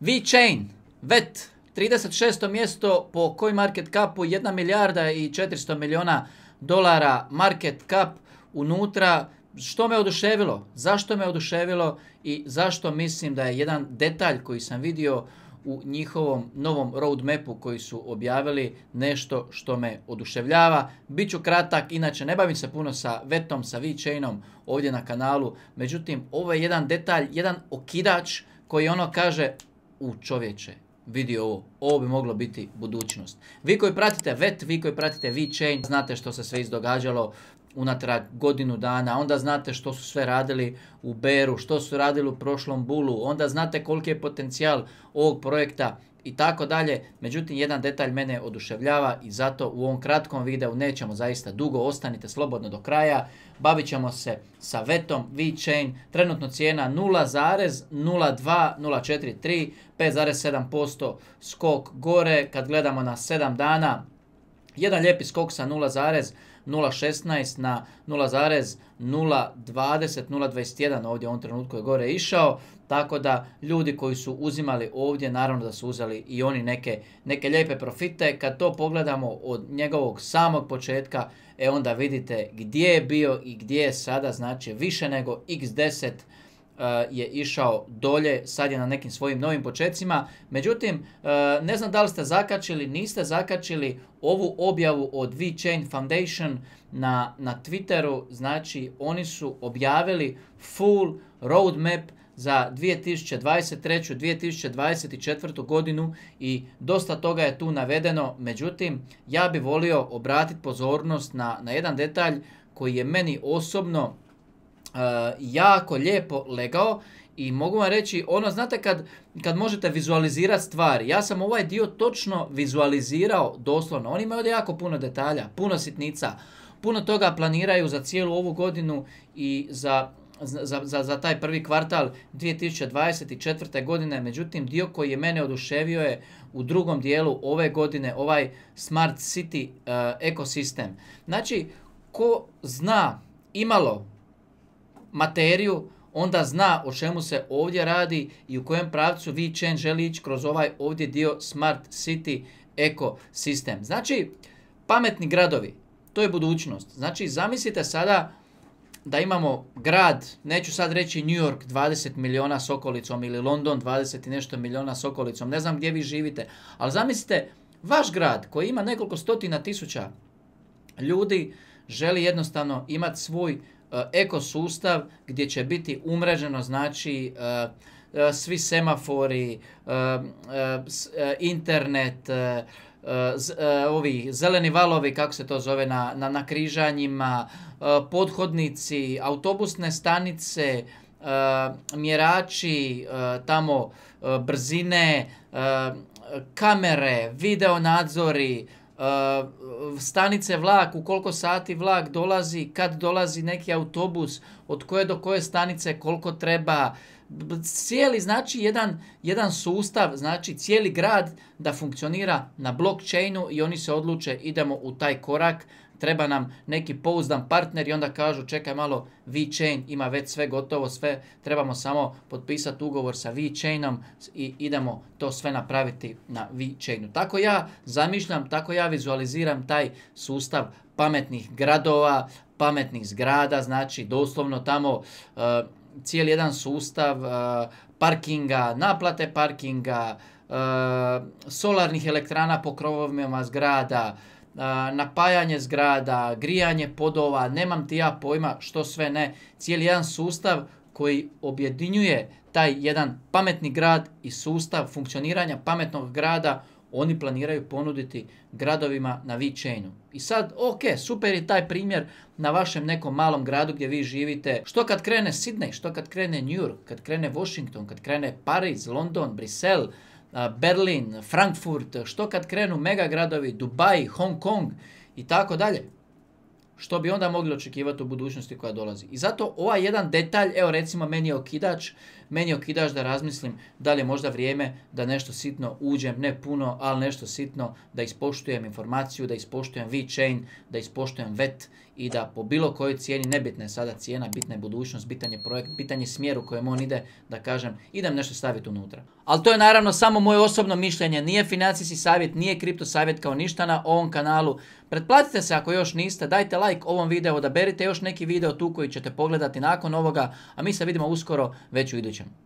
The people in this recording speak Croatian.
VeChain, VET, e 36. mjesto po koji market capu 1 milijarda i 400 milijuna dolara market cap unutra. Što me oduševilo? Zašto me oduševilo i zašto mislim da je jedan detalj koji sam vidio u njihovom novom roadmapu koji su objavili nešto što me oduševljava. Biću kratak, inače ne bavim se puno sa vetom, sa VeChainom ovdje na kanalu. Međutim, ovo je jedan detalj, jedan okidač koji ono kaže u čovječe, vidi ovo, ovo bi moglo biti budućnost. Vi koji pratite VET, vi koji pratite VeChain, znate što se sve izdogađalo unatrag godinu dana, onda znate što su sve radili u Beru, što su radili u prošlom Bulu, onda znate koliki je potencijal ovog projekta i tako dalje. Međutim, jedan detalj mene oduševljava i zato u ovom kratkom videu nećemo zaista dugo, ostanite slobodno do kraja. Bavit ćemo se sa vetom VeChain, trenutno cijena 0,02043, 5,7% skok gore, kad gledamo na 7 dana, jedan lijepi skok sa 0, 0.16 na 0.020, 0.21 ovdje u ovom trenutku je gore išao. Tako da ljudi koji su uzimali ovdje, naravno da su uzeli i oni neke, neke lijepe profite. Kad to pogledamo od njegovog samog početka, e onda vidite gdje je bio i gdje je sada, znači više nego x10 Eh, je išao dolje, sad je na nekim svojim novim počecima. Međutim, eh, ne znam da li ste zakačili, niste zakačili ovu objavu od VeChain Foundation na, na Twitteru. Znači, oni su objavili full roadmap za 2023. 2024. godinu i dosta toga je tu navedeno. Međutim, ja bih volio obratiti pozornost na, na jedan detalj koji je meni osobno E, jako lijepo legao i mogu vam reći, ono, znate kad, kad možete vizualizirati stvari, ja sam ovaj dio točno vizualizirao doslovno, oni imaju ovdje jako puno detalja, puno sitnica, puno toga planiraju za cijelu ovu godinu i za za, za, za, taj prvi kvartal 2024. godine. Međutim, dio koji je mene oduševio je u drugom dijelu ove godine ovaj Smart City uh, ekosistem. Znači, ko zna imalo materiju, onda zna o čemu se ovdje radi i u kojem pravcu VeChain želi ići kroz ovaj ovdje dio Smart City ekosistem. Znači, pametni gradovi, to je budućnost. Znači, zamislite sada da imamo grad, neću sad reći New York 20 miliona s okolicom ili London 20 i nešto miliona s okolicom, ne znam gdje vi živite, ali zamislite vaš grad koji ima nekoliko stotina tisuća ljudi želi jednostavno imati svoj Eh, ekosustav gdje će biti umreženo znači eh, eh, svi semafori, internet, ovi zeleni valovi, kako se to zove, na, na, na križanjima, podhodnici, autobusne stanice, mjerači tamo brzine, kamere, video nadzori, stanice vlak, u koliko sati vlak dolazi, kad dolazi neki autobus, od koje do koje stanice, koliko treba, cijeli znači jedan, jedan sustav, znači cijeli grad da funkcionira na blockchainu i oni se odluče idemo u taj korak, treba nam neki pouzdan partner i onda kažu čekaj malo VeChain ima već sve gotovo, sve trebamo samo potpisati ugovor sa VeChainom i idemo to sve napraviti na VeChainu. Tako ja zamišljam, tako ja vizualiziram taj sustav pametnih gradova, pametnih zgrada, znači doslovno tamo e, cijeli jedan sustav e, parkinga, naplate parkinga, e, solarnih elektrana po krovovima zgrada, napajanje zgrada, grijanje podova, nemam ti ja pojma što sve ne. Cijeli jedan sustav koji objedinjuje taj jedan pametni grad i sustav funkcioniranja pametnog grada oni planiraju ponuditi gradovima na VeChainu. I sad, ok, super je taj primjer na vašem nekom malom gradu gdje vi živite. Što kad krene Sydney, što kad krene New York, kad krene Washington, kad krene Pariz, London, Brisel, Berlin, Frankfurt, što kad krenu megagradovi, Dubai, Hong Kong i tako dalje što bi onda mogli očekivati u budućnosti koja dolazi. I zato ovaj jedan detalj, evo recimo meni je okidač, meni je okidač da razmislim da li je možda vrijeme da nešto sitno uđem, ne puno, ali nešto sitno, da ispoštujem informaciju, da ispoštujem ve-chain, da ispoštujem VET i da po bilo kojoj cijeni, nebitna je sada cijena, bitna je budućnost, bitan je projekt, bitan je smjer u kojem on ide, da kažem, idem nešto staviti unutra. Ali to je naravno samo moje osobno mišljenje, nije financijski savjet, nije kripto savjet kao ništa na ovom kanalu. Pretplatite se ako još niste, dajte like ovom videu, odaberite još neki video tu koji ćete pogledati nakon ovoga, a mi se vidimo uskoro već u idućem.